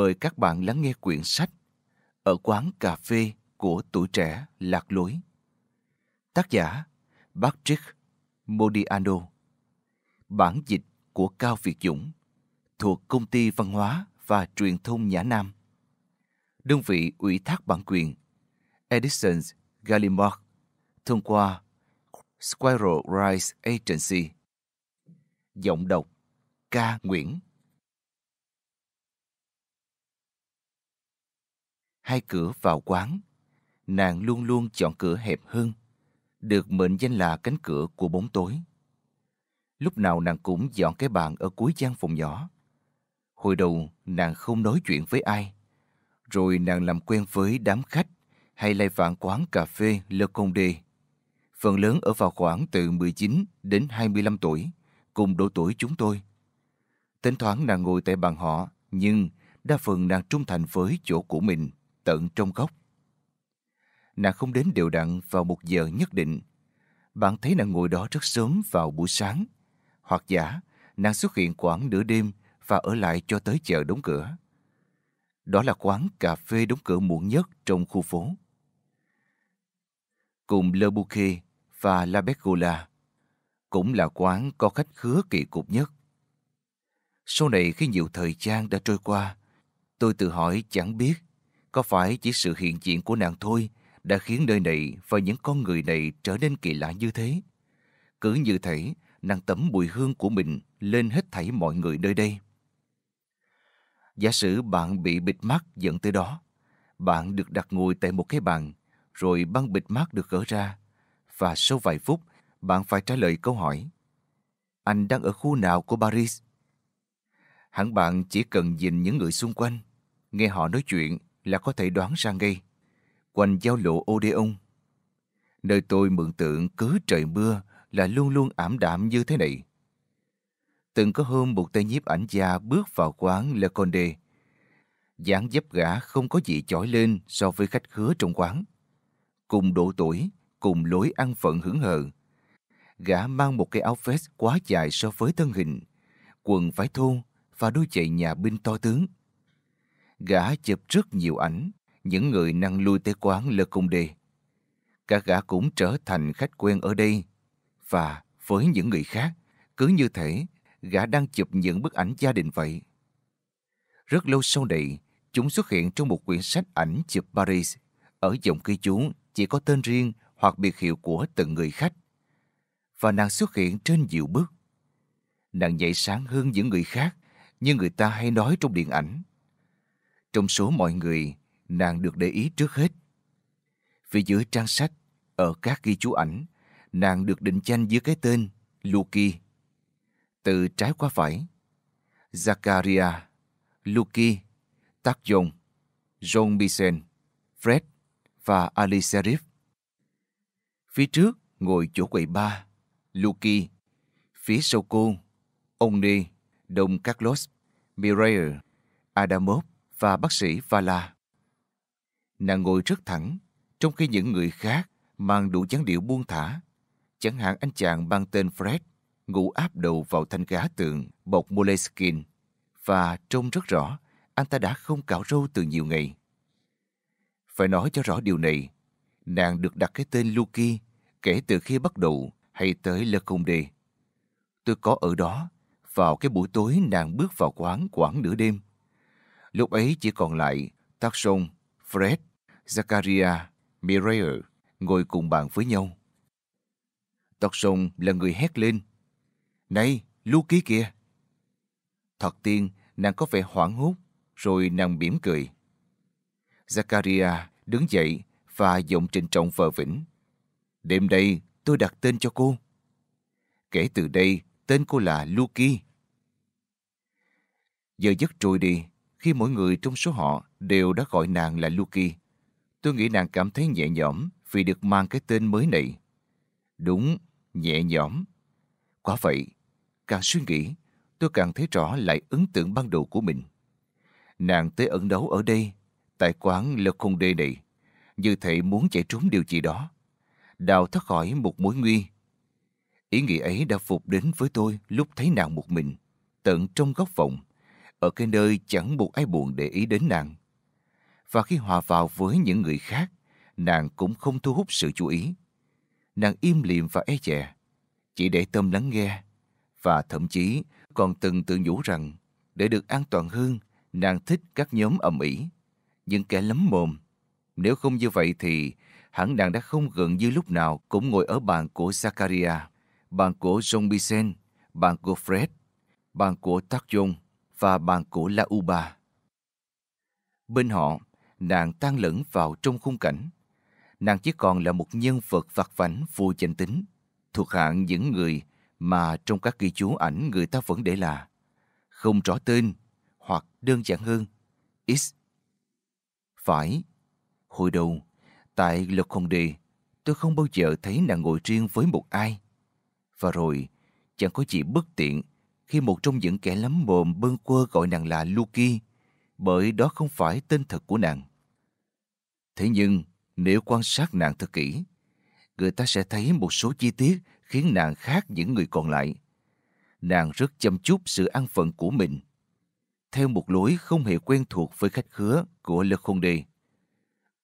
mời các bạn lắng nghe quyển sách Ở quán cà phê của tuổi trẻ lạc lối. Tác giả Patrick Modiano Bản dịch của Cao Việt Dũng thuộc Công ty Văn hóa và Truyền thông Nhã Nam. Đơn vị ủy thác bản quyền Edison Gallimard thông qua Squirrel Rise Agency. Giọng đọc Ca Nguyễn hai cửa vào quán. Nàng luôn luôn chọn cửa hẹp hơn, được mệnh danh là cánh cửa của bóng tối. Lúc nào nàng cũng dọn cái bàn ở cuối gian phòng nhỏ. Hồi đầu nàng không nói chuyện với ai, rồi nàng làm quen với đám khách hay lai vãng quán cà phê Le Condé. Phần lớn ở vào khoảng từ 19 đến 25 tuổi, cùng độ tuổi chúng tôi. Tính thoảng nàng ngồi tại bàn họ, nhưng đa phần nàng trung thành với chỗ của mình tận trong góc. Nàng không đến đều đặn vào một giờ nhất định. Bạn thấy nàng ngồi đó rất sớm vào buổi sáng. Hoặc giả, nàng xuất hiện khoảng nửa đêm và ở lại cho tới chợ đóng cửa. Đó là quán cà phê đóng cửa muộn nhất trong khu phố. Cùng Le Bouquet và La Bécola cũng là quán có khách khứa kỳ cục nhất. Sau này khi nhiều thời gian đã trôi qua, tôi tự hỏi chẳng biết có phải chỉ sự hiện diện của nàng thôi đã khiến nơi này và những con người này trở nên kỳ lạ như thế? Cứ như thế, nàng tẩm mùi hương của mình lên hết thảy mọi người nơi đây. Giả sử bạn bị bịt mắt dẫn tới đó, bạn được đặt ngồi tại một cái bàn, rồi băng bịt mắt được gỡ ra, và sau vài phút bạn phải trả lời câu hỏi. Anh đang ở khu nào của Paris? Hẳn bạn chỉ cần nhìn những người xung quanh, nghe họ nói chuyện là có thể đoán ra ngay. Quanh giao lộ Odeon, nơi tôi mượn tượng cứ trời mưa là luôn luôn ảm đạm như thế này. Từng có hôm một tay nhiếp ảnh gia bước vào quán Le Conde. dáng dấp gã không có gì chói lên so với khách khứa trong quán. Cùng độ tuổi, cùng lối ăn phận hưởng hờ. Gã mang một cái áo vest quá dài so với thân hình, quần váy thô và đôi chạy nhà binh to tướng gã chụp rất nhiều ảnh, những người năng lui tới quán lơ cung đề. Các gã cũng trở thành khách quen ở đây. Và với những người khác, cứ như thể gã đang chụp những bức ảnh gia đình vậy. Rất lâu sau này, chúng xuất hiện trong một quyển sách ảnh chụp Paris. Ở dòng ghi chú chỉ có tên riêng hoặc biệt hiệu của từng người khách. Và nàng xuất hiện trên nhiều bức Nàng dậy sáng hơn những người khác, như người ta hay nói trong điện ảnh. Trong số mọi người, nàng được để ý trước hết. Phía dưới trang sách, ở các ghi chú ảnh, nàng được định danh dưới cái tên Luki. Từ trái qua phải, Zakaria, Luki, Tác Dụng, John Bisen, Fred và Ali Serif. Phía trước ngồi chỗ quầy ba, Luki. Phía sau cô, ông Nê, Đông Carlos, Mireille, Adamov và bác sĩ Vala. Nàng ngồi rất thẳng, trong khi những người khác mang đủ dáng điệu buông thả. Chẳng hạn anh chàng mang tên Fred, ngủ áp đầu vào thanh gá tượng bọc Moleskine và trông rất rõ anh ta đã không cạo râu từ nhiều ngày. Phải nói cho rõ điều này, nàng được đặt cái tên Luki kể từ khi bắt đầu hay tới Le Condé. Tôi có ở đó, vào cái buổi tối nàng bước vào quán khoảng nửa đêm Lúc ấy chỉ còn lại Tarson, Fred, Zakaria, Mireille ngồi cùng bàn với nhau. Tarson là người hét lên. Này, ký kìa! Thật tiên, nàng có vẻ hoảng hốt, rồi nàng mỉm cười. Zakaria đứng dậy và giọng trịnh trọng vờ vĩnh. Đêm đây, tôi đặt tên cho cô. Kể từ đây, tên cô là Luki. Giờ giấc trôi đi, khi mỗi người trong số họ đều đã gọi nàng là Luki. Tôi nghĩ nàng cảm thấy nhẹ nhõm vì được mang cái tên mới này. Đúng, nhẹ nhõm. Quả vậy, càng suy nghĩ, tôi càng thấy rõ lại ấn tượng ban đầu của mình. Nàng tới ẩn đấu ở đây, tại quán Le đê này, như thể muốn chạy trốn điều gì đó. Đào thoát khỏi một mối nguy. Ý nghĩ ấy đã phục đến với tôi lúc thấy nàng một mình, tận trong góc phòng ở cái nơi chẳng một ai buồn để ý đến nàng. Và khi hòa vào với những người khác, nàng cũng không thu hút sự chú ý. Nàng im lìm và e dè, chỉ để tâm lắng nghe, và thậm chí còn từng tự nhủ rằng để được an toàn hơn, nàng thích các nhóm ầm ĩ, những kẻ lấm mồm. Nếu không như vậy thì hẳn nàng đã không gần như lúc nào cũng ngồi ở bàn của Zakaria, bàn của John Bisen, bàn của Fred, bàn của Tak Jung và bàn cổ La Uba. Bên họ, nàng tan lẫn vào trong khung cảnh. Nàng chỉ còn là một nhân vật vặt vảnh vô danh tính, thuộc hạng những người mà trong các ghi chú ảnh người ta vẫn để là không rõ tên hoặc đơn giản hơn X. Phải, hồi đầu, tại Lộc Hồng Đề, tôi không bao giờ thấy nàng ngồi riêng với một ai. Và rồi, chẳng có gì bất tiện khi một trong những kẻ lắm mồm bơn quơ gọi nàng là Luki, bởi đó không phải tên thật của nàng. Thế nhưng, nếu quan sát nàng thật kỹ, người ta sẽ thấy một số chi tiết khiến nàng khác những người còn lại. Nàng rất chăm chút sự ăn phận của mình, theo một lối không hề quen thuộc với khách khứa của Le Conde.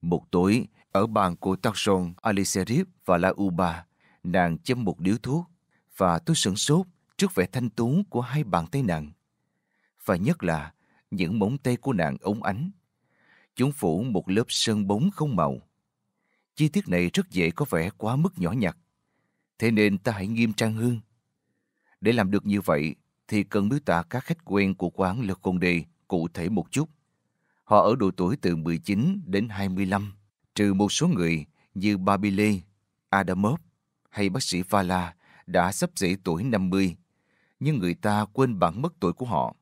Một tối, ở bàn của Tarson, Aliserip và La Uba, nàng châm một điếu thuốc và tôi sửng sốt trước vẻ thanh tú của hai bàn tay nàng. Và nhất là những móng tay của nàng ống ánh. Chúng phủ một lớp sơn bóng không màu. Chi tiết này rất dễ có vẻ quá mức nhỏ nhặt. Thế nên ta hãy nghiêm trang hơn. Để làm được như vậy thì cần miêu tả các khách quen của quán Le đề cụ thể một chút. Họ ở độ tuổi từ 19 đến 25, trừ một số người như Babile, Adamov hay bác sĩ Vala đã sắp xỉ tuổi 50 nhưng người ta quên bản mất tuổi của họ.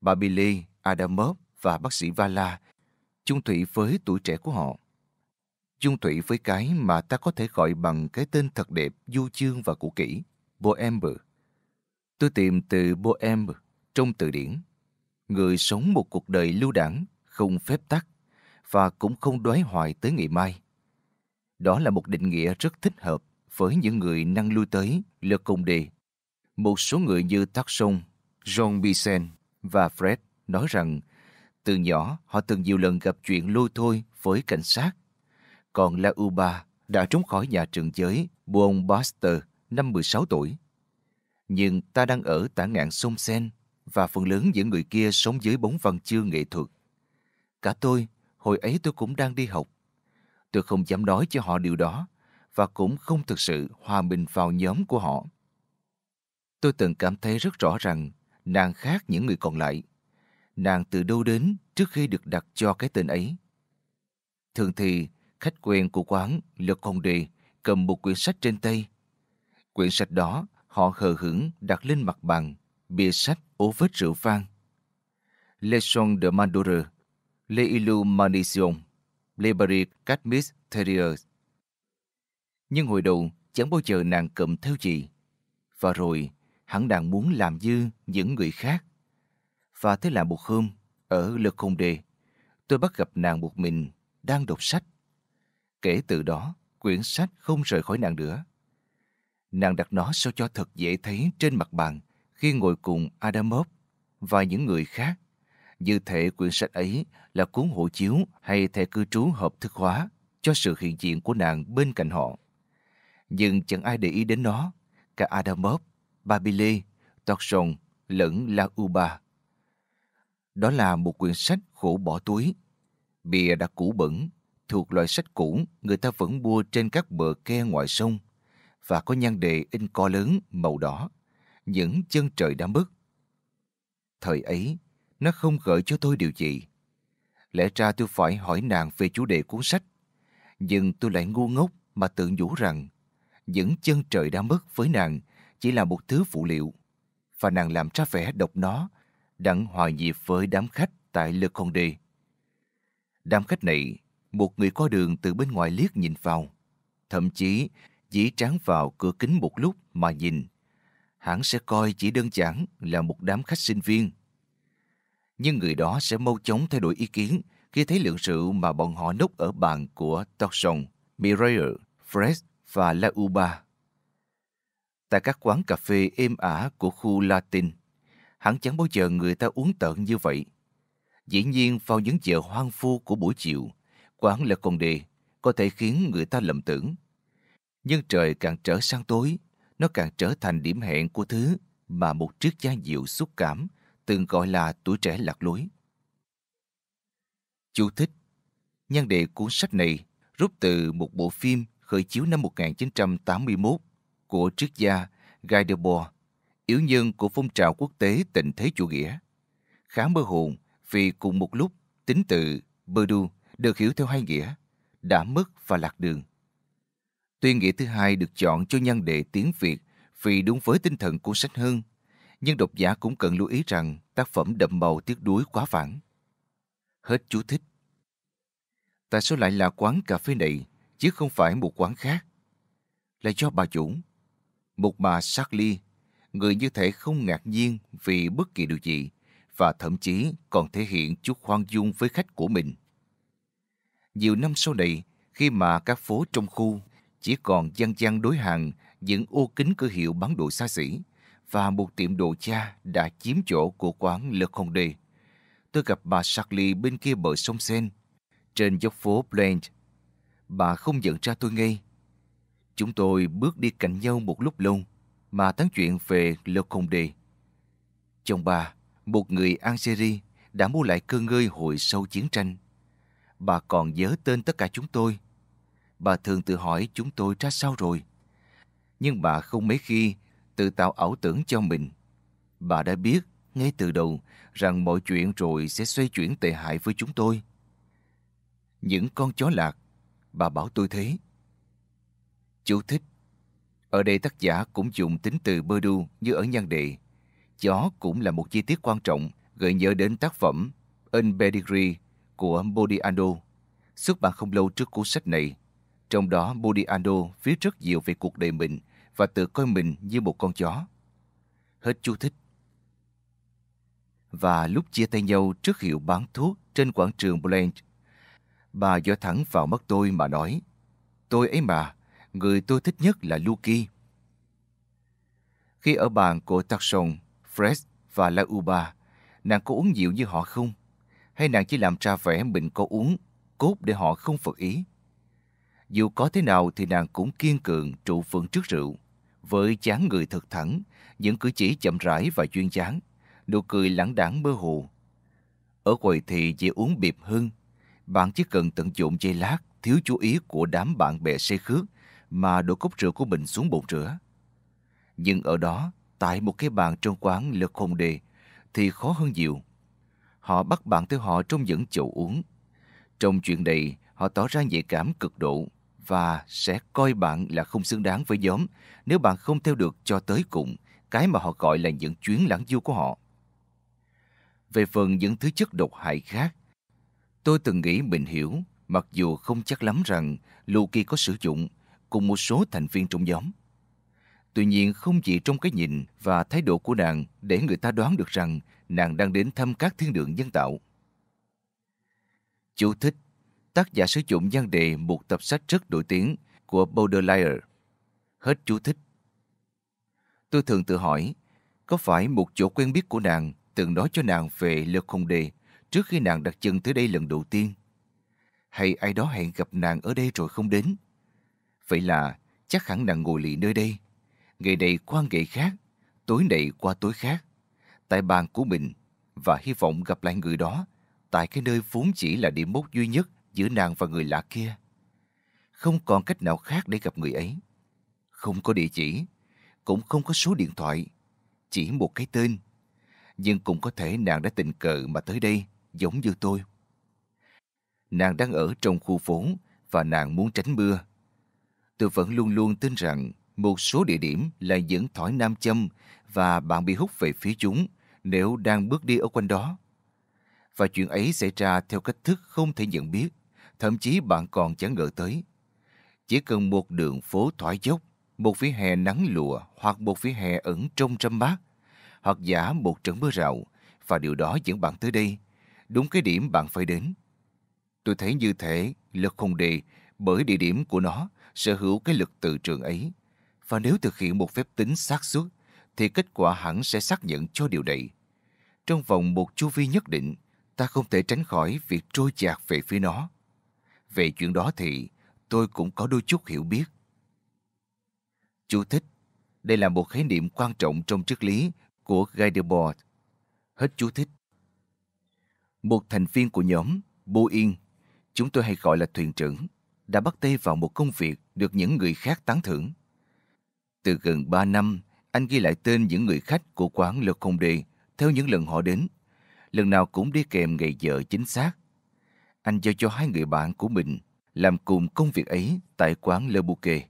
Bà Billy, Adamov và bác sĩ Vala chung thủy với tuổi trẻ của họ. Chung thủy với cái mà ta có thể gọi bằng cái tên thật đẹp, du chương và cũ kỹ, Boember. Tôi tìm từ Boember trong từ điển. Người sống một cuộc đời lưu đảng, không phép tắc và cũng không đoái hoài tới ngày mai. Đó là một định nghĩa rất thích hợp với những người năng lưu tới Le đề. Một số người như Takson, John Bissen và Fred nói rằng từ nhỏ họ từng nhiều lần gặp chuyện lôi thôi với cảnh sát. Còn La Uba đã trốn khỏi nhà trường giới Buon Buster năm 16 tuổi. Nhưng ta đang ở tả ngạn sông Sen và phần lớn những người kia sống dưới bóng văn chương nghệ thuật. Cả tôi, hồi ấy tôi cũng đang đi học. Tôi không dám nói cho họ điều đó và cũng không thực sự hòa mình vào nhóm của họ. Tôi từng cảm thấy rất rõ rằng nàng khác những người còn lại. Nàng từ đâu đến trước khi được đặt cho cái tên ấy. Thường thì, khách quen của quán lượt con đề cầm một quyển sách trên tay. Quyển sách đó họ hờ hững đặt lên mặt bàn, bìa sách ố vết rượu vang. Leçon de Mandore, Le Illumination, Le Paris Cadmis Terriers. Nhưng hồi đầu chẳng bao giờ nàng cầm theo gì. Và rồi, hắn đang muốn làm dư những người khác. Và thế là một hôm, ở Lực không Đề, tôi bắt gặp nàng một mình đang đọc sách. Kể từ đó, quyển sách không rời khỏi nàng nữa. Nàng đặt nó sao cho thật dễ thấy trên mặt bàn khi ngồi cùng Adamov và những người khác. Như thể quyển sách ấy là cuốn hộ chiếu hay thẻ cư trú hợp thức hóa cho sự hiện diện của nàng bên cạnh họ. Nhưng chẳng ai để ý đến nó, cả Adamov Babile, Torson lẫn La Uba. Đó là một quyển sách khổ bỏ túi. Bìa đã cũ bẩn, thuộc loại sách cũ người ta vẫn mua trên các bờ ke ngoài sông và có nhan đề in co lớn màu đỏ, những chân trời đã mất. Thời ấy, nó không gợi cho tôi điều gì. Lẽ ra tôi phải hỏi nàng về chủ đề cuốn sách, nhưng tôi lại ngu ngốc mà tự nhủ rằng những chân trời đã mất với nàng chỉ là một thứ phụ liệu, và nàng làm ra vẻ đọc nó, đặng hòa nhịp với đám khách tại Le Condé. Đám khách này, một người qua đường từ bên ngoài liếc nhìn vào, thậm chí chỉ tráng vào cửa kính một lúc mà nhìn, hãng sẽ coi chỉ đơn giản là một đám khách sinh viên. Nhưng người đó sẽ mau chóng thay đổi ý kiến khi thấy lượng rượu mà bọn họ nốc ở bàn của Dawson, Mireille, Fred và La Uba tại các quán cà phê êm ả của khu Latin. Hắn chẳng bao giờ người ta uống tợn như vậy. Dĩ nhiên vào những giờ hoang phu của buổi chiều, quán là con đề có thể khiến người ta lầm tưởng. Nhưng trời càng trở sang tối, nó càng trở thành điểm hẹn của thứ mà một triết gia diệu xúc cảm từng gọi là tuổi trẻ lạc lối. Chú thích nhân đề cuốn sách này rút từ một bộ phim khởi chiếu năm 1981 của triết gia Guy Debord, yếu nhân của phong trào quốc tế tình thế chủ nghĩa. Khá mơ hồ vì cùng một lúc tính tự Berdou được hiểu theo hai nghĩa, đã mất và lạc đường. Tuyên nghĩa thứ hai được chọn cho nhân đề tiếng Việt vì đúng với tinh thần của sách hơn, nhưng độc giả cũng cần lưu ý rằng tác phẩm đậm màu tiếc đuối quá vãng. Hết chú thích. Tại sao lại là quán cà phê này, chứ không phải một quán khác? Là do bà chủ một bà Charlie, người như thể không ngạc nhiên vì bất kỳ điều gì và thậm chí còn thể hiện chút khoan dung với khách của mình. Nhiều năm sau này, khi mà các phố trong khu chỉ còn gian gian đối hàng những ô kính cửa hiệu bán đồ xa xỉ và một tiệm đồ cha đã chiếm chỗ của quán Le Condé. Tôi gặp bà Charlie bên kia bờ sông Sen, trên dốc phố Blanche. Bà không nhận ra tôi ngay, Chúng tôi bước đi cạnh nhau một lúc lâu mà tán chuyện về Le Condé. Chồng bà, một người Algeria, đã mua lại cơ ngơi hồi sau chiến tranh. Bà còn nhớ tên tất cả chúng tôi. Bà thường tự hỏi chúng tôi ra sao rồi. Nhưng bà không mấy khi tự tạo ảo tưởng cho mình. Bà đã biết ngay từ đầu rằng mọi chuyện rồi sẽ xoay chuyển tệ hại với chúng tôi. Những con chó lạc, bà bảo tôi thế. Chú thích Ở đây tác giả cũng dùng tính từ bơ đu như ở nhan đề. Chó cũng là một chi tiết quan trọng gợi nhớ đến tác phẩm Unpedigree của Modiano, xuất bản không lâu trước cuốn sách này. Trong đó, Modiano viết rất nhiều về cuộc đời mình và tự coi mình như một con chó. Hết chú thích. Và lúc chia tay nhau trước hiệu bán thuốc trên quảng trường Blanche, bà dõi thẳng vào mắt tôi mà nói, tôi ấy mà, người tôi thích nhất là Luki. Khi ở bàn của Takson, Fred và Lauba, nàng có uống rượu như họ không? Hay nàng chỉ làm ra vẻ mình có uống, cốt để họ không phật ý? Dù có thế nào thì nàng cũng kiên cường trụ vững trước rượu, với chán người thật thẳng, những cử chỉ chậm rãi và duyên dáng, nụ cười lãng đãng mơ hồ. Ở quầy thì chỉ uống biệp hơn, bạn chỉ cần tận dụng giây lát thiếu chú ý của đám bạn bè say khước mà đổ cốc rượu của mình xuống bồn rửa. Nhưng ở đó, tại một cái bàn trong quán Le Khôn Đề, thì khó hơn nhiều. Họ bắt bạn theo họ trong những chậu uống. Trong chuyện này, họ tỏ ra nhạy cảm cực độ và sẽ coi bạn là không xứng đáng với nhóm nếu bạn không theo được cho tới cùng cái mà họ gọi là những chuyến lãng du của họ. Về phần những thứ chất độc hại khác, tôi từng nghĩ mình hiểu, mặc dù không chắc lắm rằng Luki có sử dụng cùng một số thành viên trong nhóm. Tuy nhiên không chỉ trong cái nhìn và thái độ của nàng để người ta đoán được rằng nàng đang đến thăm các thiên đường nhân tạo. Chú thích Tác giả sử dụng nhan đề một tập sách rất nổi tiếng của Baudelaire. Hết chú thích. Tôi thường tự hỏi, có phải một chỗ quen biết của nàng từng nói cho nàng về không đề trước khi nàng đặt chân tới đây lần đầu tiên? Hay ai đó hẹn gặp nàng ở đây rồi không đến? Vậy là chắc hẳn đang ngồi lì nơi đây. Ngày này qua ngày khác, tối này qua tối khác. Tại bàn của mình và hy vọng gặp lại người đó tại cái nơi vốn chỉ là điểm mốt duy nhất giữa nàng và người lạ kia. Không còn cách nào khác để gặp người ấy. Không có địa chỉ, cũng không có số điện thoại, chỉ một cái tên. Nhưng cũng có thể nàng đã tình cờ mà tới đây, giống như tôi. Nàng đang ở trong khu phố và nàng muốn tránh mưa tôi vẫn luôn luôn tin rằng một số địa điểm là những thỏi nam châm và bạn bị hút về phía chúng nếu đang bước đi ở quanh đó. Và chuyện ấy xảy ra theo cách thức không thể nhận biết, thậm chí bạn còn chẳng ngờ tới. Chỉ cần một đường phố thoải dốc, một phía hè nắng lụa hoặc một phía hè ẩn trong trăm mát, hoặc giả một trận mưa rào, và điều đó dẫn bạn tới đây, đúng cái điểm bạn phải đến. Tôi thấy như thế là không đề bởi địa điểm của nó sở hữu cái lực từ trường ấy. Và nếu thực hiện một phép tính xác suất thì kết quả hẳn sẽ xác nhận cho điều này. Trong vòng một chu vi nhất định, ta không thể tránh khỏi việc trôi dạt về phía nó. Về chuyện đó thì tôi cũng có đôi chút hiểu biết. Chú thích Đây là một khái niệm quan trọng trong triết lý của Gaidebord. Hết chú thích. Một thành viên của nhóm, Boeing, chúng tôi hay gọi là thuyền trưởng, đã bắt tay vào một công việc được những người khác tán thưởng. Từ gần 3 năm, anh ghi lại tên những người khách của quán Le đề theo những lần họ đến. Lần nào cũng đi kèm ngày giờ chính xác. Anh giao cho hai người bạn của mình làm cùng công việc ấy tại quán Le Bouquet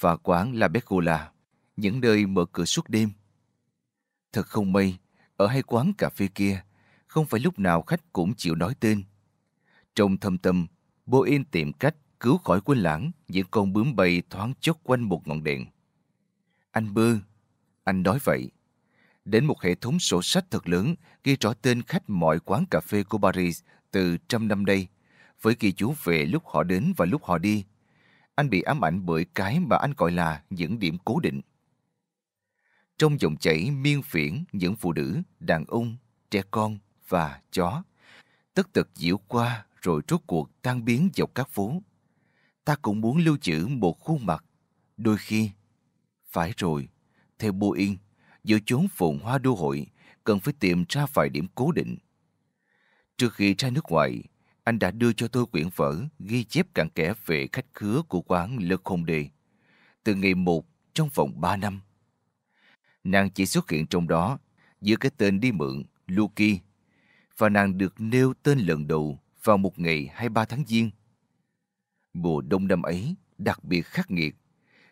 và quán La Bécola, những nơi mở cửa suốt đêm. Thật không may, ở hai quán cà phê kia, không phải lúc nào khách cũng chịu nói tên. Trong thâm tâm, Boeing tìm cách cứu khỏi quên lãng, những con bướm bay thoáng chốc quanh một ngọn đèn. Anh Bư, anh nói vậy. Đến một hệ thống sổ sách thật lớn ghi rõ tên khách mọi quán cà phê của Paris từ trăm năm đây, với ghi chú về lúc họ đến và lúc họ đi. Anh bị ám ảnh bởi cái mà anh gọi là những điểm cố định. Trong dòng chảy miên phiển những phụ nữ, đàn ông, trẻ con và chó, tất tật diễu qua rồi rốt cuộc tan biến dọc các phố ta cũng muốn lưu trữ một khuôn mặt. Đôi khi, phải rồi, theo Boeing, giữa chốn phồn hoa đô hội cần phải tìm ra vài điểm cố định. Trước khi ra nước ngoài, anh đã đưa cho tôi quyển vở ghi chép cặn kẽ về khách khứa của quán Le đề. Từ ngày 1 trong vòng 3 năm. Nàng chỉ xuất hiện trong đó dưới cái tên đi mượn Luki và nàng được nêu tên lần đầu vào một ngày 23 tháng Giêng Mùa đông năm ấy đặc biệt khắc nghiệt,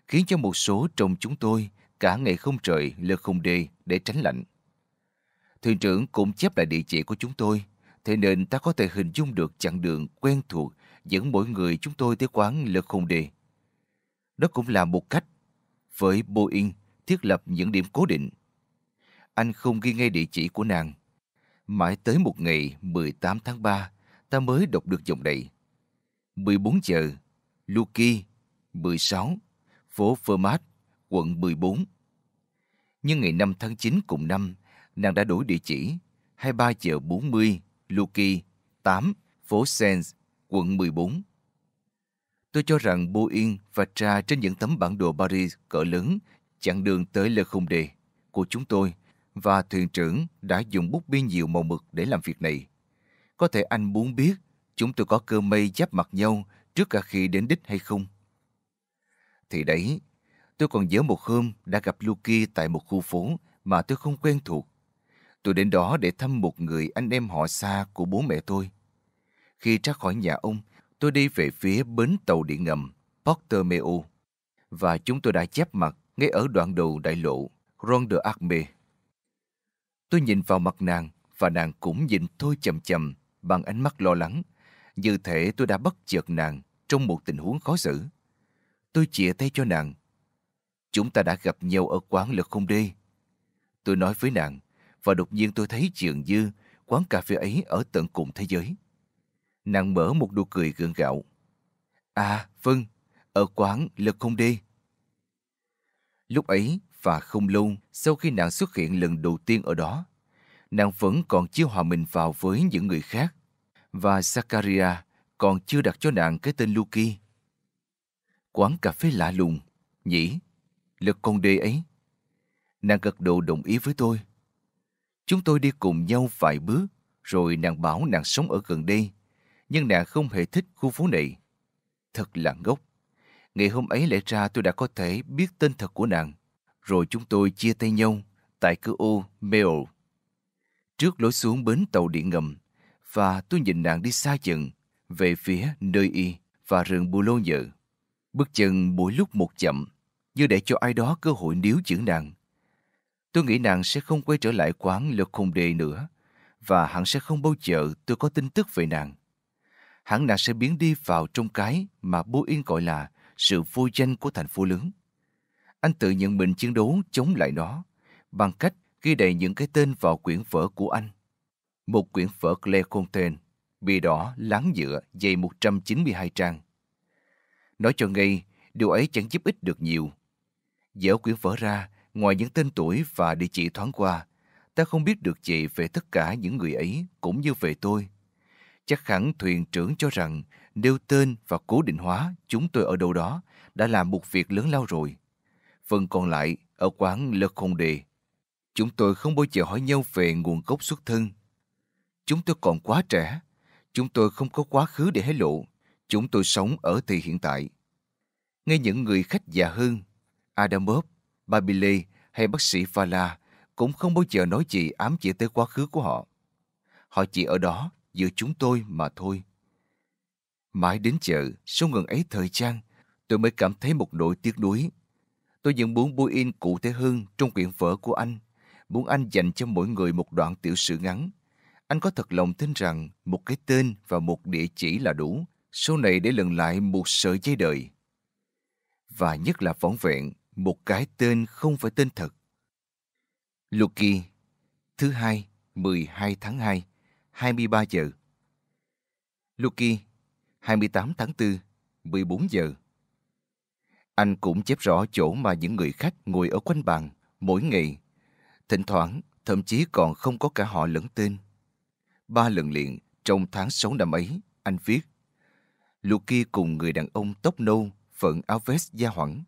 khiến cho một số trong chúng tôi cả ngày không trời lơ không đê để tránh lạnh. Thuyền trưởng cũng chép lại địa chỉ của chúng tôi, thế nên ta có thể hình dung được chặng đường quen thuộc dẫn mỗi người chúng tôi tới quán lơ không đê. Đó cũng là một cách với Boeing thiết lập những điểm cố định. Anh không ghi ngay địa chỉ của nàng. Mãi tới một ngày 18 tháng 3, ta mới đọc được dòng này. 14 giờ, Luki, 16, phố Fermat, quận 14. Nhưng ngày 5 tháng 9 cùng năm, nàng đã đổi địa chỉ 23 giờ 40, Luki, 8, phố Sens, quận 14. Tôi cho rằng Boeing và tra trên những tấm bản đồ Paris cỡ lớn chặng đường tới Le đề của chúng tôi và thuyền trưởng đã dùng bút bi nhiều màu mực để làm việc này. Có thể anh muốn biết chúng tôi có cơ mây giáp mặt nhau trước cả khi đến đích hay không. Thì đấy, tôi còn nhớ một hôm đã gặp Luki tại một khu phố mà tôi không quen thuộc. Tôi đến đó để thăm một người anh em họ xa của bố mẹ tôi. Khi ra khỏi nhà ông, tôi đi về phía bến tàu điện ngầm Portomeo và chúng tôi đã chép mặt ngay ở đoạn đầu đại lộ Ronde de Arme. Tôi nhìn vào mặt nàng và nàng cũng nhìn tôi chầm chầm bằng ánh mắt lo lắng. Như thể tôi đã bắt chợt nàng trong một tình huống khó xử. Tôi chìa tay cho nàng. Chúng ta đã gặp nhau ở quán lực không đi. Tôi nói với nàng, và đột nhiên tôi thấy trường dư quán cà phê ấy ở tận cùng thế giới. Nàng mở một nụ cười gượng gạo. À, vâng, ở quán lực không đi. Lúc ấy và không lâu sau khi nàng xuất hiện lần đầu tiên ở đó, nàng vẫn còn chưa hòa mình vào với những người khác và Zakaria còn chưa đặt cho nàng cái tên Luki. Quán cà phê lạ lùng, nhỉ, Lực con đê ấy. Nàng gật đầu đồng ý với tôi. Chúng tôi đi cùng nhau vài bước, rồi nàng bảo nàng sống ở gần đây, nhưng nàng không hề thích khu phố này. Thật là ngốc. Ngày hôm ấy lẽ ra tôi đã có thể biết tên thật của nàng, rồi chúng tôi chia tay nhau tại cửa ô Mail. Trước lối xuống bến tàu điện ngầm, và tôi nhìn nàng đi xa dần về phía nơi y và rừng bù lô nhự. Bước chân mỗi lúc một chậm, như để cho ai đó cơ hội níu giữ nàng. Tôi nghĩ nàng sẽ không quay trở lại quán Le đề nữa, và hẳn sẽ không bao giờ tôi có tin tức về nàng. Hẳn nàng sẽ biến đi vào trong cái mà bố yên gọi là sự vô danh của thành phố lớn. Anh tự nhận mình chiến đấu chống lại nó bằng cách ghi đầy những cái tên vào quyển vở của anh một quyển Phật Le Conten, bì đỏ láng dựa dày 192 trang. Nói cho ngay, điều ấy chẳng giúp ích được nhiều. Dở quyển vở ra, ngoài những tên tuổi và địa chỉ thoáng qua, ta không biết được gì về tất cả những người ấy cũng như về tôi. Chắc hẳn thuyền trưởng cho rằng nêu tên và cố định hóa chúng tôi ở đâu đó đã làm một việc lớn lao rồi. Phần còn lại ở quán lơ Le đề Chúng tôi không bao giờ hỏi nhau về nguồn gốc xuất thân Chúng tôi còn quá trẻ. Chúng tôi không có quá khứ để hé lộ. Chúng tôi sống ở thì hiện tại. Ngay những người khách già hơn, Adamov, Babile hay bác sĩ Fala cũng không bao giờ nói gì ám chỉ tới quá khứ của họ. Họ chỉ ở đó giữa chúng tôi mà thôi. Mãi đến chợ, số ngần ấy thời gian, tôi mới cảm thấy một nỗi tiếc nuối. Tôi vẫn muốn bôi in cụ thể hơn trong quyển vở của anh, muốn anh dành cho mỗi người một đoạn tiểu sử ngắn anh có thật lòng tin rằng một cái tên và một địa chỉ là đủ, sau này để lần lại một sợi dây đời. Và nhất là võng vẹn, một cái tên không phải tên thật. Luki, thứ hai, 12 tháng 2, 23 giờ. Luki, 28 tháng 4, 14 giờ. Anh cũng chép rõ chỗ mà những người khách ngồi ở quanh bàn mỗi ngày. Thỉnh thoảng, thậm chí còn không có cả họ lẫn tên ba lần liền trong tháng 6 năm ấy, anh viết. Luki cùng người đàn ông tóc nâu, phận áo vest da hoẳng.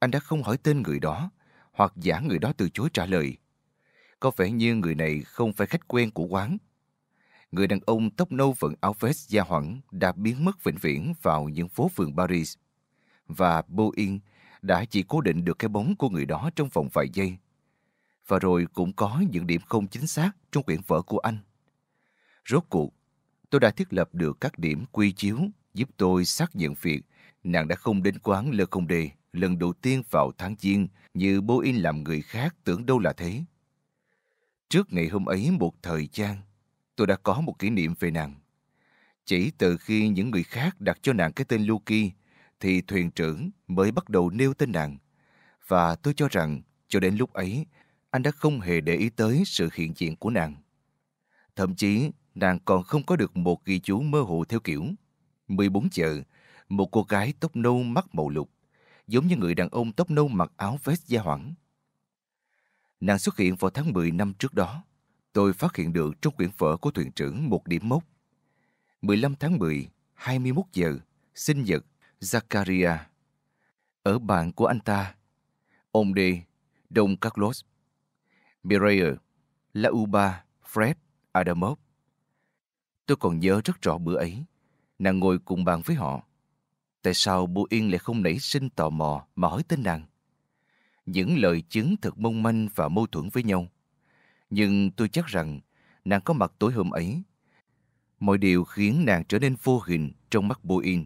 Anh đã không hỏi tên người đó, hoặc giả người đó từ chối trả lời. Có vẻ như người này không phải khách quen của quán. Người đàn ông tóc nâu phận áo vest da hoẳng đã biến mất vĩnh viễn vào những phố phường Paris. Và Boeing đã chỉ cố định được cái bóng của người đó trong vòng vài giây. Và rồi cũng có những điểm không chính xác trong quyển vở của anh. Rốt cuộc, tôi đã thiết lập được các điểm quy chiếu giúp tôi xác nhận việc nàng đã không đến quán lơ không Đề lần đầu tiên vào tháng Giêng như bố in làm người khác tưởng đâu là thế. Trước ngày hôm ấy một thời gian, tôi đã có một kỷ niệm về nàng. Chỉ từ khi những người khác đặt cho nàng cái tên Luki, thì thuyền trưởng mới bắt đầu nêu tên nàng. Và tôi cho rằng, cho đến lúc ấy, anh đã không hề để ý tới sự hiện diện của nàng. Thậm chí, nàng còn không có được một ghi chú mơ hồ theo kiểu 14 giờ, một cô gái tóc nâu mắt màu lục, giống như người đàn ông tóc nâu mặc áo vest da hoẳng. Nàng xuất hiện vào tháng 10 năm trước đó. Tôi phát hiện được trong quyển vở của thuyền trưởng một điểm mốc. 15 tháng 10, 21 giờ, sinh nhật, Zakaria. Ở bạn của anh ta, ông D, Don Carlos, Mireille, Lauba, Fred, Adamov Tôi còn nhớ rất rõ bữa ấy. Nàng ngồi cùng bàn với họ. Tại sao Bu Yên lại không nảy sinh tò mò mà hỏi tên nàng? Những lời chứng thật mong manh và mâu thuẫn với nhau. Nhưng tôi chắc rằng nàng có mặt tối hôm ấy. Mọi điều khiến nàng trở nên vô hình trong mắt Bu Yên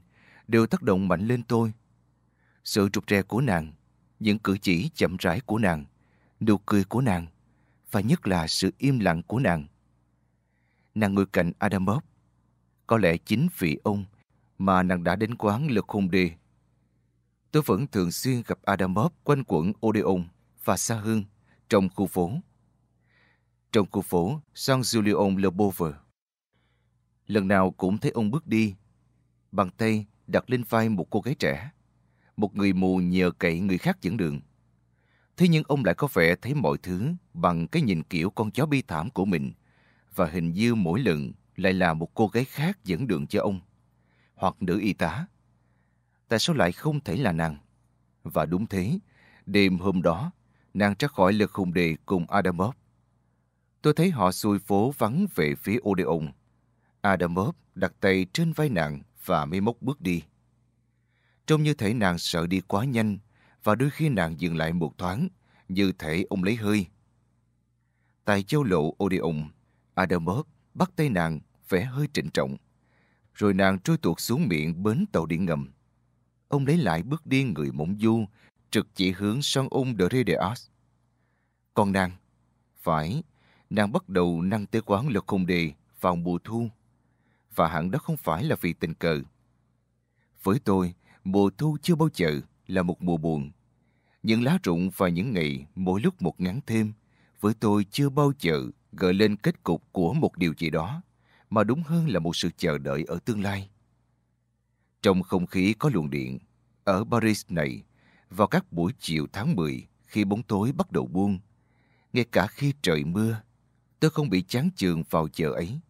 đều tác động mạnh lên tôi. Sự trục tre của nàng, những cử chỉ chậm rãi của nàng, nụ cười của nàng, và nhất là sự im lặng của nàng nàng ngồi cạnh Adamov. Có lẽ chính vì ông mà nàng đã đến quán Le Condé. Tôi vẫn thường xuyên gặp Adamov quanh quẩn Odeon và xa hương trong khu phố. Trong khu phố San Giulio Le Lần nào cũng thấy ông bước đi, bàn tay đặt lên vai một cô gái trẻ, một người mù nhờ cậy người khác dẫn đường. Thế nhưng ông lại có vẻ thấy mọi thứ bằng cái nhìn kiểu con chó bi thảm của mình và hình như mỗi lần lại là một cô gái khác dẫn đường cho ông, hoặc nữ y tá. Tại sao lại không thể là nàng? Và đúng thế, đêm hôm đó, nàng ra khỏi lực hùng đề cùng Adamov. Tôi thấy họ xuôi phố vắng về phía Odeon. Adamov đặt tay trên vai nàng và mấy mốc bước đi. Trông như thể nàng sợ đi quá nhanh và đôi khi nàng dừng lại một thoáng, như thể ông lấy hơi. Tại châu lộ Odeon, Adamov bắt tay nàng, vẻ hơi trịnh trọng. Rồi nàng trôi tuột xuống miệng bến tàu điện ngầm. Ông lấy lại bước đi người mộng du, trực chỉ hướng son ung de Redeas. Còn nàng? Phải, nàng bắt đầu năng tới quán Le đề vào mùa thu. Và hẳn đó không phải là vì tình cờ. Với tôi, mùa thu chưa bao giờ là một mùa buồn. Những lá rụng và những ngày mỗi lúc một ngắn thêm, với tôi chưa bao giờ gợi lên kết cục của một điều gì đó, mà đúng hơn là một sự chờ đợi ở tương lai. Trong không khí có luồng điện, ở Paris này, vào các buổi chiều tháng 10 khi bóng tối bắt đầu buông, ngay cả khi trời mưa, tôi không bị chán chường vào giờ ấy.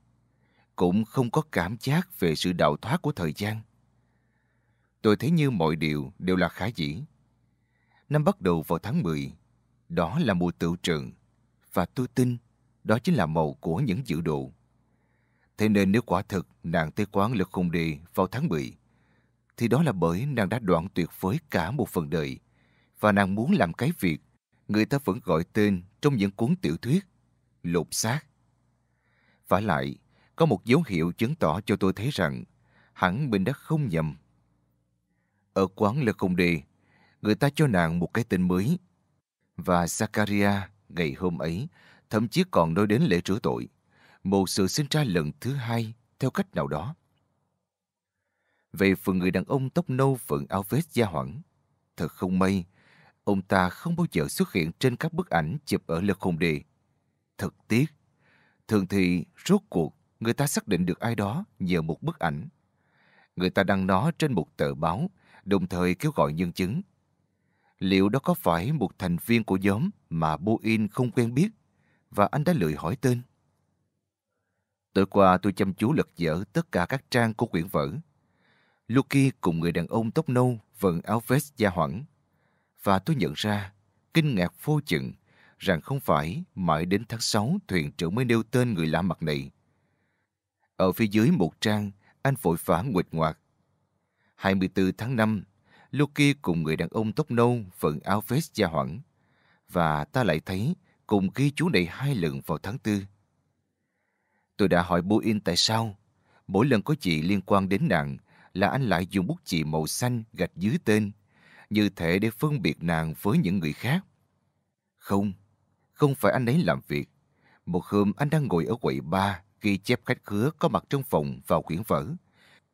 Cũng không có cảm giác về sự đào thoát của thời gian. Tôi thấy như mọi điều đều là khả dĩ. Năm bắt đầu vào tháng 10, đó là mùa tựu trường, và tôi tin đó chính là màu của những dự đồ. Thế nên nếu quả thực nàng tới quán lực không đi vào tháng 10, thì đó là bởi nàng đã đoạn tuyệt với cả một phần đời và nàng muốn làm cái việc người ta vẫn gọi tên trong những cuốn tiểu thuyết lột xác. Và lại, có một dấu hiệu chứng tỏ cho tôi thấy rằng hẳn mình đã không nhầm. Ở quán lực không đi, người ta cho nàng một cái tên mới và Zakaria ngày hôm ấy thậm chí còn nói đến lễ rửa tội, một sự sinh ra lần thứ hai theo cách nào đó. Về phần người đàn ông tóc nâu phận áo vest da hoảng, thật không may, ông ta không bao giờ xuất hiện trên các bức ảnh chụp ở lật hồn đề. Thật tiếc, thường thì rốt cuộc người ta xác định được ai đó nhờ một bức ảnh. Người ta đăng nó trên một tờ báo, đồng thời kêu gọi nhân chứng. Liệu đó có phải một thành viên của nhóm mà Boeing không quen biết và anh đã lười hỏi tên. Tối qua tôi chăm chú lật dở tất cả các trang của quyển vở. Luki cùng người đàn ông tóc nâu vận áo vest da hoẳng. Và tôi nhận ra, kinh ngạc vô chừng, rằng không phải mãi đến tháng 6 thuyền trưởng mới nêu tên người lạ mặt này. Ở phía dưới một trang, anh vội vã nguệt ngoạc. 24 tháng 5, Loki cùng người đàn ông tóc nâu vận áo vest da hoẳng. Và ta lại thấy cùng ghi chú này hai lần vào tháng tư. Tôi đã hỏi bố in tại sao mỗi lần có chị liên quan đến nàng là anh lại dùng bút chì màu xanh gạch dưới tên, như thể để phân biệt nàng với những người khác. Không, không phải anh ấy làm việc. Một hôm anh đang ngồi ở quầy ba ghi chép khách khứa có mặt trong phòng vào quyển vở,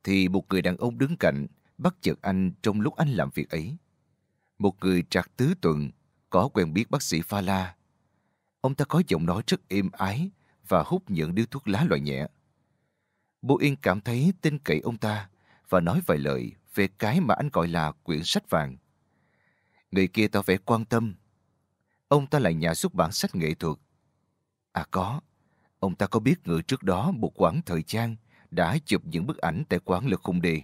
thì một người đàn ông đứng cạnh bắt chợt anh trong lúc anh làm việc ấy. Một người trạc tứ tuần, có quen biết bác sĩ Pha La Ông ta có giọng nói rất êm ái và hút những điếu thuốc lá loại nhẹ. Bố Yên cảm thấy tin cậy ông ta và nói vài lời về cái mà anh gọi là quyển sách vàng. Người kia tỏ vẻ quan tâm. Ông ta là nhà xuất bản sách nghệ thuật. À có, ông ta có biết người trước đó một quãng thời trang đã chụp những bức ảnh tại quán lực khung đề.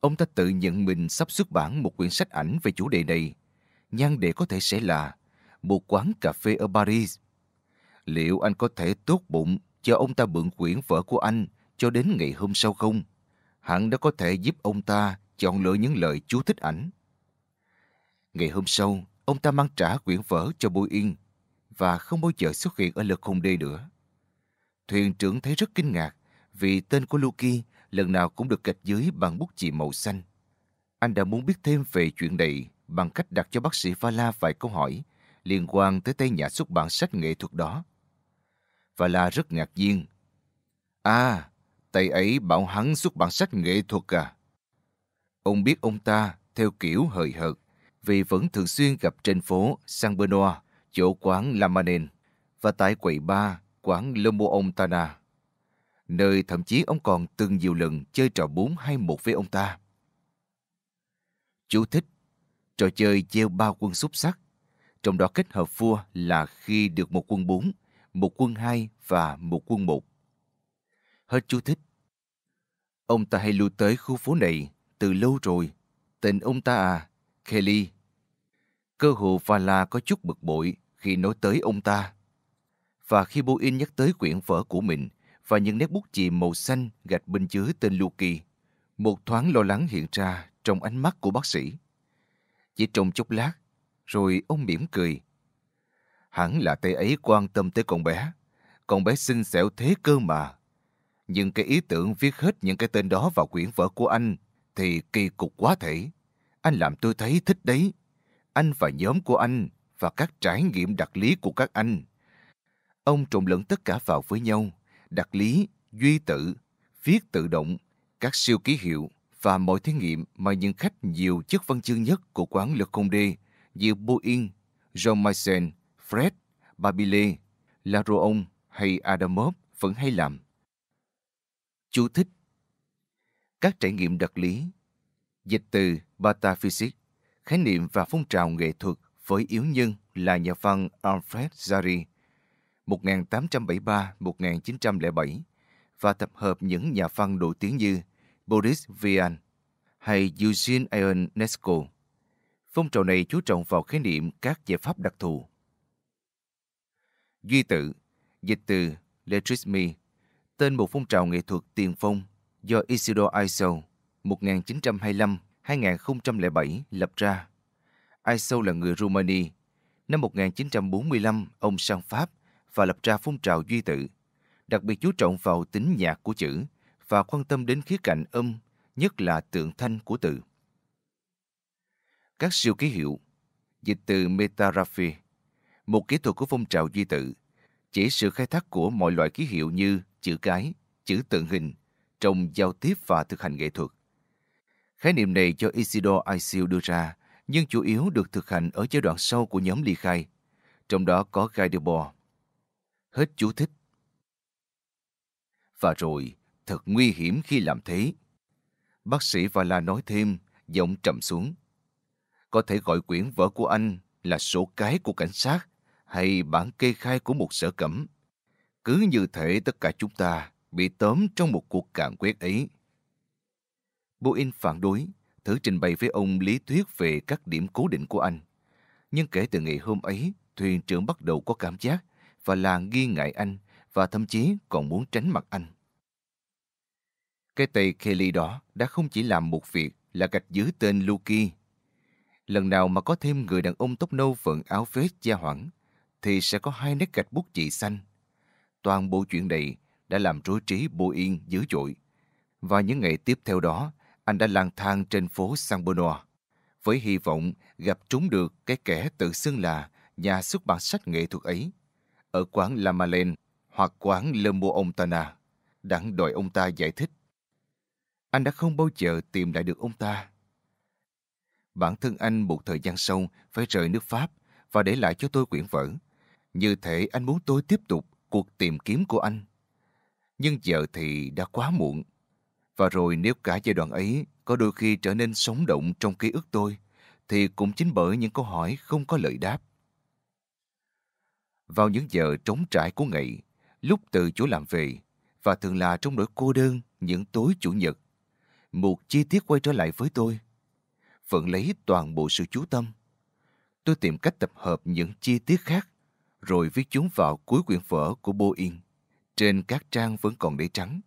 Ông ta tự nhận mình sắp xuất bản một quyển sách ảnh về chủ đề này. Nhan đề có thể sẽ là một quán cà phê ở Paris. Liệu anh có thể tốt bụng cho ông ta mượn quyển vở của anh cho đến ngày hôm sau không? Hắn đã có thể giúp ông ta chọn lựa những lời chú thích ảnh. Ngày hôm sau, ông ta mang trả quyển vở cho Bùi Yên và không bao giờ xuất hiện ở Le Condé nữa. Thuyền trưởng thấy rất kinh ngạc vì tên của Luki lần nào cũng được gạch dưới bằng bút chì màu xanh. Anh đã muốn biết thêm về chuyện này bằng cách đặt cho bác sĩ Vala vài câu hỏi liên quan tới tay nhà xuất bản sách nghệ thuật đó. Và la rất ngạc nhiên. À, tay ấy bảo hắn xuất bản sách nghệ thuật à. Ông biết ông ta theo kiểu hời hợt vì vẫn thường xuyên gặp trên phố San Benoit, chỗ quán Lamanen và tại quầy ba quán Lomo Ông Tana, nơi thậm chí ông còn từng nhiều lần chơi trò bốn hay một với ông ta. Chú thích Trò chơi gieo bao quân xúc sắc trong đó kết hợp vua là khi được một quân bốn một quân hai và một quân một Hết chú thích. Ông ta hay lưu tới khu phố này từ lâu rồi. Tên ông ta à, Kelly. Cơ hồ và là có chút bực bội khi nói tới ông ta. Và khi Boeing nhắc tới quyển vở của mình và những nét bút chì màu xanh gạch bên chứa tên Luki, một thoáng lo lắng hiện ra trong ánh mắt của bác sĩ. Chỉ trong chốc lát, rồi ông mỉm cười. Hẳn là tay ấy quan tâm tới con bé. Con bé xinh xẻo thế cơ mà. Nhưng cái ý tưởng viết hết những cái tên đó vào quyển vở của anh thì kỳ cục quá thể. Anh làm tôi thấy thích đấy. Anh và nhóm của anh và các trải nghiệm đặc lý của các anh. Ông trộn lẫn tất cả vào với nhau. Đặc lý, duy tự, viết tự động, các siêu ký hiệu và mọi thí nghiệm mà những khách nhiều chức văn chương nhất của quán không đi như Boeing, John Mason, Fred, Babile, Laroon hay Adamov vẫn hay làm. Chú thích Các trải nghiệm đặc lý Dịch từ Pataphysics Khái niệm và phong trào nghệ thuật với yếu nhân là nhà văn Alfred Zari 1873-1907 và tập hợp những nhà văn nổi tiếng như Boris Vian hay Eugene Ionesco. Phong trào này chú trọng vào khái niệm các giải pháp đặc thù. Duy tự, dịch từ Letrisme, tên một phong trào nghệ thuật tiền phong do Isidro Iso 1925-2007 lập ra. Iso là người Rumani. Năm 1945, ông sang Pháp và lập ra phong trào duy tự, đặc biệt chú trọng vào tính nhạc của chữ và quan tâm đến khía cạnh âm, nhất là tượng thanh của từ các siêu ký hiệu, dịch từ Metarafi, một kỹ thuật của phong trào duy tự, chỉ sự khai thác của mọi loại ký hiệu như chữ cái, chữ tượng hình, trong giao tiếp và thực hành nghệ thuật. Khái niệm này do Isidore Isil đưa ra, nhưng chủ yếu được thực hành ở giai đoạn sau của nhóm ly khai, trong đó có Guy Debord. Hết chú thích. Và rồi, thật nguy hiểm khi làm thế. Bác sĩ Vala nói thêm, giọng trầm xuống có thể gọi quyển vở của anh là sổ cái của cảnh sát hay bản kê khai của một sở cẩm. Cứ như thể tất cả chúng ta bị tóm trong một cuộc càn quét ấy. Boeing phản đối, thử trình bày với ông lý thuyết về các điểm cố định của anh. Nhưng kể từ ngày hôm ấy, thuyền trưởng bắt đầu có cảm giác và là nghi ngại anh và thậm chí còn muốn tránh mặt anh. Cái tay Kelly đó đã không chỉ làm một việc là gạch dưới tên Luki lần nào mà có thêm người đàn ông tóc nâu vận áo vest da hoẳng, thì sẽ có hai nét gạch bút chì xanh. Toàn bộ chuyện này đã làm rối trí Bô Yên dữ dội. Và những ngày tiếp theo đó, anh đã lang thang trên phố San Benoit, với hy vọng gặp trúng được cái kẻ tự xưng là nhà xuất bản sách nghệ thuật ấy, ở quán La Madeleine hoặc quán Le Mô Ông Tana, đặng đòi ông ta giải thích. Anh đã không bao giờ tìm lại được ông ta bản thân anh một thời gian sau phải rời nước Pháp và để lại cho tôi quyển vở. Như thể anh muốn tôi tiếp tục cuộc tìm kiếm của anh. Nhưng giờ thì đã quá muộn. Và rồi nếu cả giai đoạn ấy có đôi khi trở nên sống động trong ký ức tôi, thì cũng chính bởi những câu hỏi không có lời đáp. Vào những giờ trống trải của ngày, lúc từ chỗ làm về, và thường là trong nỗi cô đơn những tối chủ nhật, một chi tiết quay trở lại với tôi vẫn lấy toàn bộ sự chú tâm. Tôi tìm cách tập hợp những chi tiết khác, rồi viết chúng vào cuối quyển vở của Boeing. Trên các trang vẫn còn để trắng.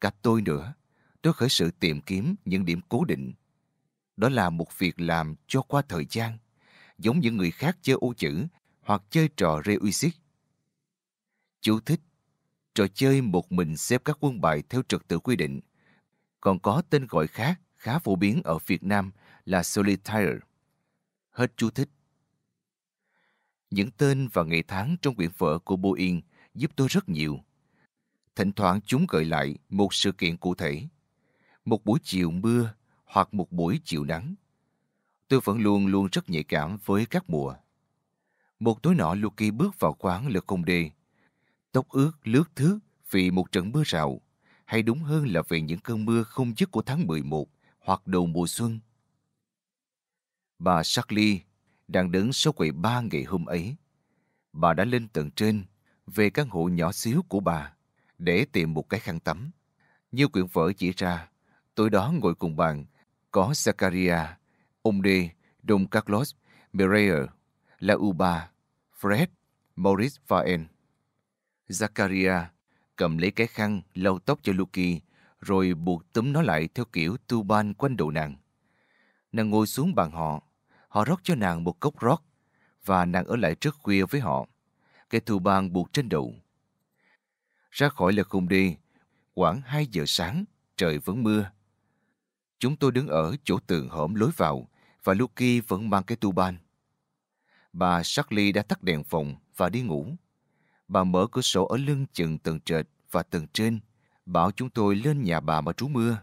Cả tôi nữa, tôi khởi sự tìm kiếm những điểm cố định. Đó là một việc làm cho qua thời gian, giống những người khác chơi ô chữ hoặc chơi trò reuxit. Chú thích Trò chơi một mình xếp các quân bài theo trật tự quy định, còn có tên gọi khác khá phổ biến ở Việt Nam là Solitaire. Hết chú thích. Những tên và ngày tháng trong quyển vở của Boeing giúp tôi rất nhiều. Thỉnh thoảng chúng gợi lại một sự kiện cụ thể. Một buổi chiều mưa hoặc một buổi chiều nắng. Tôi vẫn luôn luôn rất nhạy cảm với các mùa. Một tối nọ Luki bước vào quán Le đê, Tóc ướt lướt thước vì một trận mưa rào, hay đúng hơn là về những cơn mưa không dứt của tháng 11 hoặc đầu mùa xuân. Bà Charlie đang đứng số quầy ba ngày hôm ấy. Bà đã lên tầng trên về căn hộ nhỏ xíu của bà để tìm một cái khăn tắm. Như quyển vở chỉ ra, tối đó ngồi cùng bàn có Zakaria, ông Đê, Don Carlos, Mereer, La Uba, Fred, Maurice và En. Zakaria cầm lấy cái khăn lau tóc cho Luki rồi buộc túm nó lại theo kiểu tu ban quanh đầu nàng. Nàng ngồi xuống bàn họ, họ rót cho nàng một cốc rót và nàng ở lại trước khuya với họ. Cái tu ban buộc trên đầu. Ra khỏi là khung đi, khoảng 2 giờ sáng, trời vẫn mưa. Chúng tôi đứng ở chỗ tường hõm lối vào và Luki vẫn mang cái tu ban. Bà Shirley đã tắt đèn phòng và đi ngủ. Bà mở cửa sổ ở lưng chừng tầng trệt và tầng trên bảo chúng tôi lên nhà bà mà trú mưa.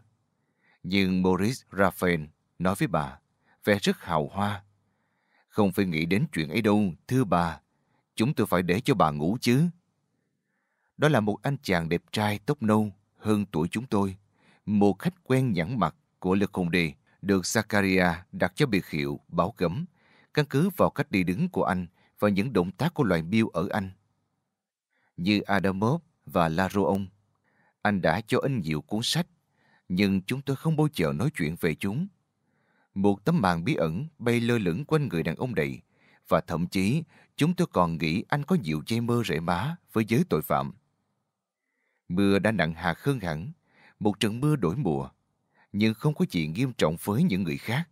Nhưng Boris Raphael nói với bà, vẻ rất hào hoa. Không phải nghĩ đến chuyện ấy đâu, thưa bà. Chúng tôi phải để cho bà ngủ chứ. Đó là một anh chàng đẹp trai tóc nâu, hơn tuổi chúng tôi. Một khách quen nhãn mặt của lực Le Condé được Zakaria đặt cho biệt hiệu bảo cấm, căn cứ vào cách đi đứng của anh và những động tác của loài miêu ở anh. Như Adamov và La anh đã cho anh nhiều cuốn sách, nhưng chúng tôi không bao giờ nói chuyện về chúng. Một tấm màn bí ẩn bay lơ lửng quanh người đàn ông đầy và thậm chí chúng tôi còn nghĩ anh có nhiều dây mơ rễ má với giới tội phạm. Mưa đã nặng hạt hơn hẳn, một trận mưa đổi mùa, nhưng không có gì nghiêm trọng với những người khác,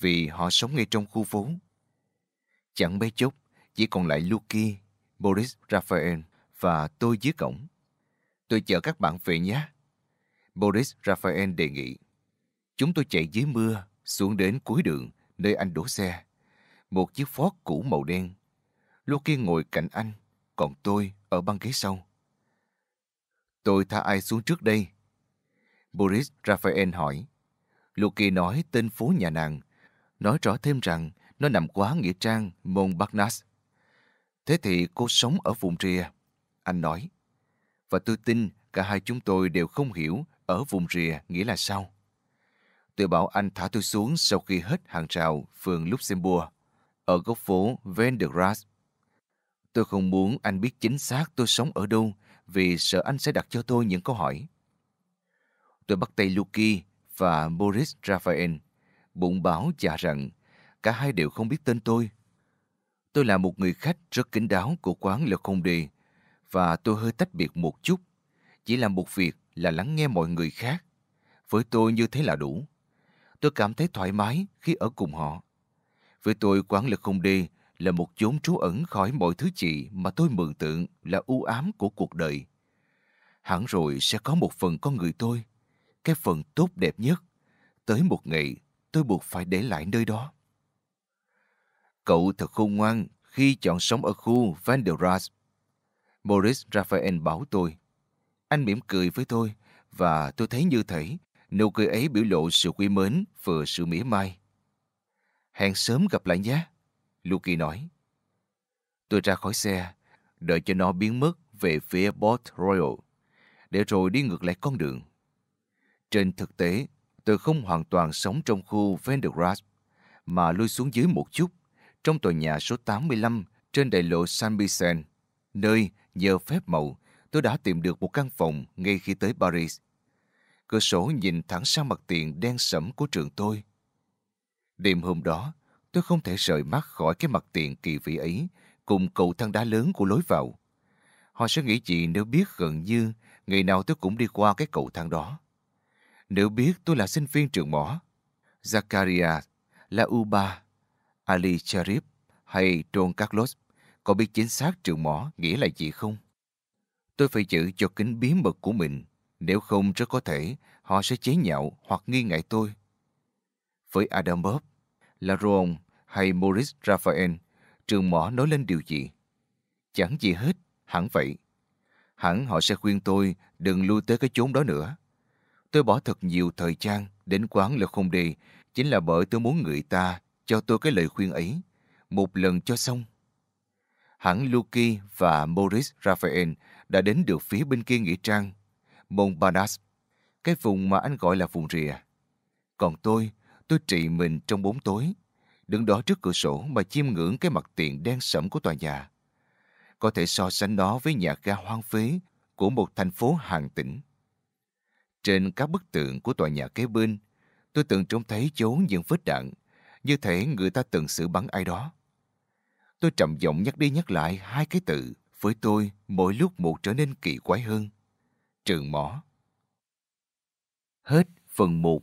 vì họ sống ngay trong khu phố. Chẳng mấy chốc, chỉ còn lại Luki, Boris Raphael và tôi dưới cổng. Tôi chở các bạn về nhé. Boris Raphael đề nghị. Chúng tôi chạy dưới mưa, xuống đến cuối đường, nơi anh đổ xe. Một chiếc Ford cũ màu đen. Loki ngồi cạnh anh, còn tôi ở băng ghế sau. Tôi tha ai xuống trước đây? Boris Raphael hỏi. Loki nói tên phố nhà nàng, nói rõ thêm rằng nó nằm quá nghĩa trang Montparnasse. Thế thì cô sống ở vùng rìa. Anh nói, và tôi tin cả hai chúng tôi đều không hiểu ở vùng rìa nghĩa là sao. Tôi bảo anh thả tôi xuống sau khi hết hàng rào phường Luxembourg, ở góc phố Vendegras. Tôi không muốn anh biết chính xác tôi sống ở đâu vì sợ anh sẽ đặt cho tôi những câu hỏi. Tôi bắt tay Luki và Boris Raphael, bụng báo chả rằng cả hai đều không biết tên tôi. Tôi là một người khách rất kín đáo của quán Le đề và tôi hơi tách biệt một chút. Chỉ làm một việc là lắng nghe mọi người khác. Với tôi như thế là đủ. Tôi cảm thấy thoải mái khi ở cùng họ. Với tôi quán lực không đi là một chốn trú ẩn khỏi mọi thứ chị mà tôi mường tượng là u ám của cuộc đời. Hẳn rồi sẽ có một phần con người tôi, cái phần tốt đẹp nhất. Tới một ngày, tôi buộc phải để lại nơi đó. Cậu thật khôn ngoan khi chọn sống ở khu Vanderas Boris Raphael bảo tôi. Anh mỉm cười với tôi và tôi thấy như thể nụ cười ấy biểu lộ sự quý mến vừa sự mỉa mai. Hẹn sớm gặp lại nhé, Luki nói. Tôi ra khỏi xe, đợi cho nó biến mất về phía Port Royal, để rồi đi ngược lại con đường. Trên thực tế, tôi không hoàn toàn sống trong khu Vandergrass, mà lui xuống dưới một chút, trong tòa nhà số 85 trên đại lộ San Vicente, nơi Nhờ phép màu, tôi đã tìm được một căn phòng ngay khi tới Paris. Cửa sổ nhìn thẳng sang mặt tiền đen sẫm của trường tôi. Đêm hôm đó, tôi không thể rời mắt khỏi cái mặt tiền kỳ vĩ ấy cùng cầu thang đá lớn của lối vào. Họ sẽ nghĩ gì nếu biết gần như ngày nào tôi cũng đi qua cái cầu thang đó. Nếu biết tôi là sinh viên trường mỏ, Zakaria, La Uba, Ali Sharif hay Don Carlos Cậu biết chính xác trường mỏ nghĩa là gì không? Tôi phải giữ cho kính bí mật của mình, nếu không rất có thể họ sẽ chế nhạo hoặc nghi ngại tôi. Với Adam Bob, Laron hay Maurice Raphael, trường mỏ nói lên điều gì? Chẳng gì hết, hẳn vậy. Hẳn họ sẽ khuyên tôi đừng lui tới cái chốn đó nữa. Tôi bỏ thật nhiều thời gian đến quán là không đi, chính là bởi tôi muốn người ta cho tôi cái lời khuyên ấy. Một lần cho xong hãng Luki và Maurice Raphael đã đến được phía bên kia nghĩa trang, Montparnasse, cái vùng mà anh gọi là vùng rìa. Còn tôi, tôi trị mình trong bóng tối, đứng đó trước cửa sổ mà chiêm ngưỡng cái mặt tiền đen sẫm của tòa nhà. Có thể so sánh nó với nhà ga hoang phế của một thành phố hàng tỉnh. Trên các bức tượng của tòa nhà kế bên, tôi từng trông thấy chốn những vết đạn, như thể người ta từng xử bắn ai đó. Tôi trầm giọng nhắc đi nhắc lại hai cái từ với tôi mỗi lúc một trở nên kỳ quái hơn. Trường mỏ. Hết phần 1